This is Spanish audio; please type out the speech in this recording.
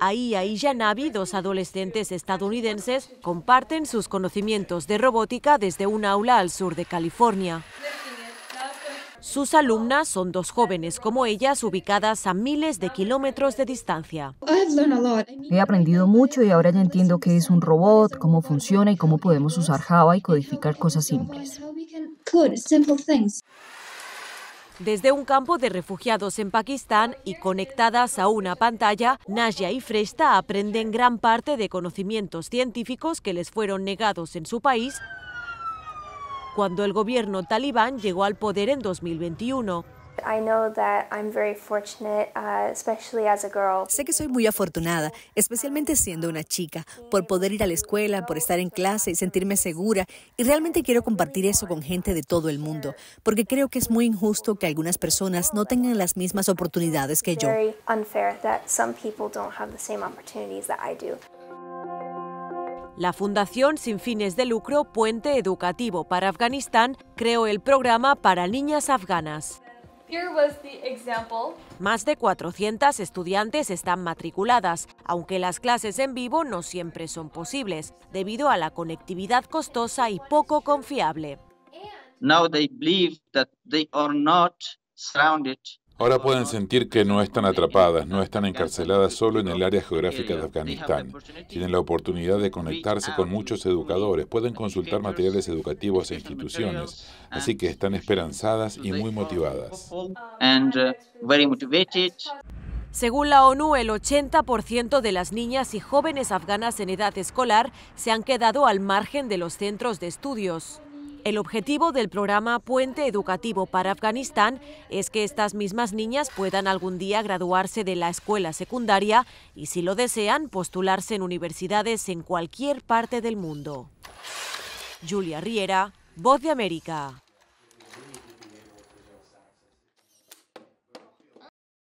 Ahí y Yanabi, dos adolescentes estadounidenses, comparten sus conocimientos de robótica desde un aula al sur de California. Sus alumnas son dos jóvenes como ellas ubicadas a miles de kilómetros de distancia. He aprendido mucho y ahora ya entiendo qué es un robot, cómo funciona y cómo podemos usar Java y codificar cosas simples. Desde un campo de refugiados en Pakistán y conectadas a una pantalla, naya y Fresta aprenden gran parte de conocimientos científicos que les fueron negados en su país cuando el gobierno talibán llegó al poder en 2021. Sé que soy muy afortunada, especialmente siendo una chica, por poder ir a la escuela, por estar en clase y sentirme segura. Y realmente quiero compartir eso con gente de todo el mundo, porque creo que es muy injusto que algunas personas no tengan las mismas oportunidades que yo. La Fundación sin fines de lucro Puente Educativo para Afganistán creó el programa para niñas afganas. Más de 400 estudiantes están matriculadas, aunque las clases en vivo no siempre son posibles, debido a la conectividad costosa y poco confiable. Now not Ahora pueden sentir que no están atrapadas, no están encarceladas solo en el área geográfica de Afganistán. Tienen la oportunidad de conectarse con muchos educadores, pueden consultar materiales educativos e instituciones, así que están esperanzadas y muy motivadas. Uh, Según la ONU, el 80% de las niñas y jóvenes afganas en edad escolar se han quedado al margen de los centros de estudios. El objetivo del programa Puente Educativo para Afganistán es que estas mismas niñas puedan algún día graduarse de la escuela secundaria y, si lo desean, postularse en universidades en cualquier parte del mundo. Julia Riera, Voz de América.